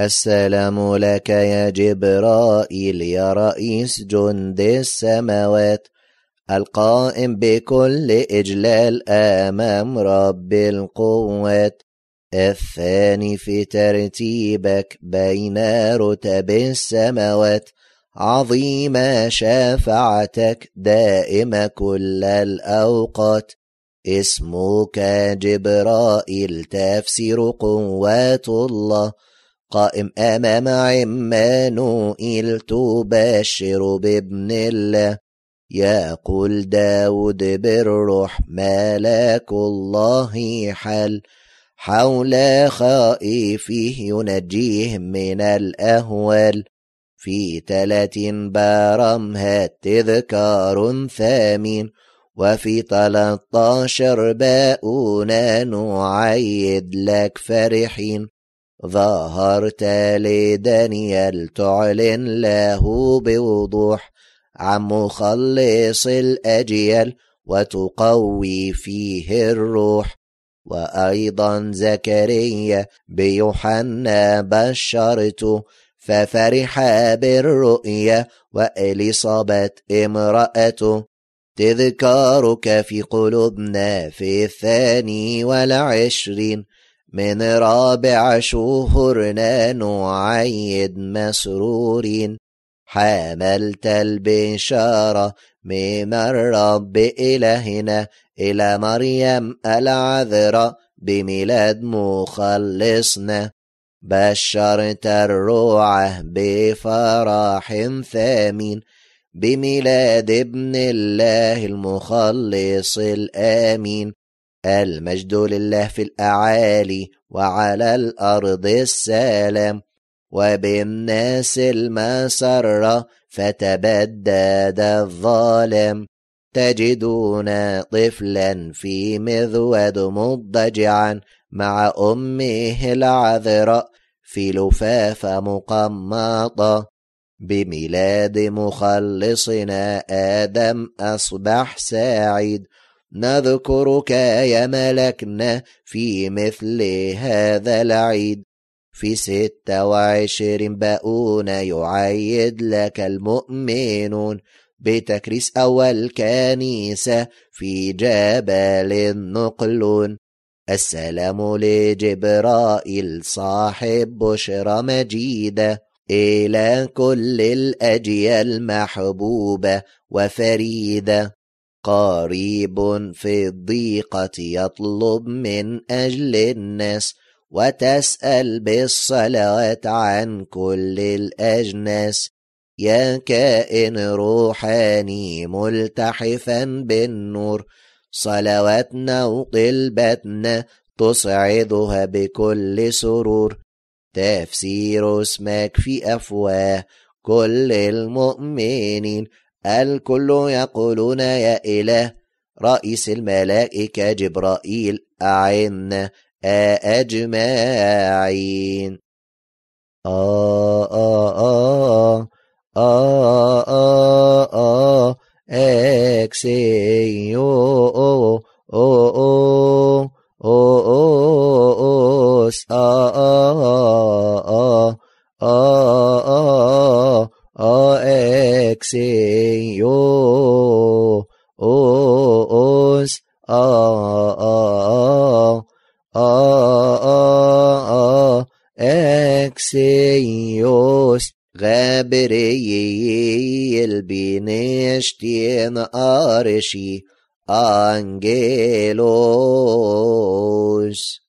السلام لك يا جبرائيل يا رئيس جند السماوات القائم بكل إجلال أمام رب القوات الثاني في ترتيبك بين رتب السماوات عظيمة شفاعتك دائمة كل الأوقات اسمك جبرائيل تفسير قوات الله قائم أمام عمانوئيل تبشر بابن الله يقول داود بالروح ملاك الله حل حول خائفه ينجيه من الأهوال في تلات بارمها تذكار ثامن وفي تلتاشر باؤنا نعيد لك فرحين ظهرت لدانيال تعلن له بوضوح عن مخلص الأجيال وتقوي فيه الروح وأيضا زكريا بيوحنا بشرته ففرح بالرؤيا وإليصابت امرأته تذكارك في قلوبنا في الثاني والعشرين من رابع شهورنا نعيد مسرورين حملت البشارة من الرب إلهنا إلى مريم العذراء بميلاد مخلصنا بشرت الروعة بفرح ثمين بميلاد ابن الله المخلص الآمين المجد لله في الأعالي وعلى الأرض السلام وبالناس المسرة فتبدد الظالم تجدون طفلا في مذود مضجعا مع أمه العذراء في لفافة مقمطة بميلاد مخلصنا آدم أصبح سعيد نذكرك يا ملكنا في مثل هذا العيد في ستة وعشرين باؤون يعيد لك المؤمنون بتكريس أول كنيسة في جبل النقلون السلام لجبرائيل صاحب بشرى مجيده إلى كل الأجيال محبوبة وفريدة قريب في الضيقة يطلب من أجل الناس وتسأل بالصلوات عن كل الأجناس يا كائن روحاني ملتحفا بالنور صلواتنا وطلبتنا تسعدها بكل سرور تفسير اسمك في أفواه كل المؤمنين الكل يقولون يا إله رئيس الملائكة جبرائيل أعنا أجمعين آه آه آه آه آه آه إكسي أو أو أو أو أو Exeio, os, a, a, a, a, a, Exeios, غابريل بنشتين أرشي أنجيلوس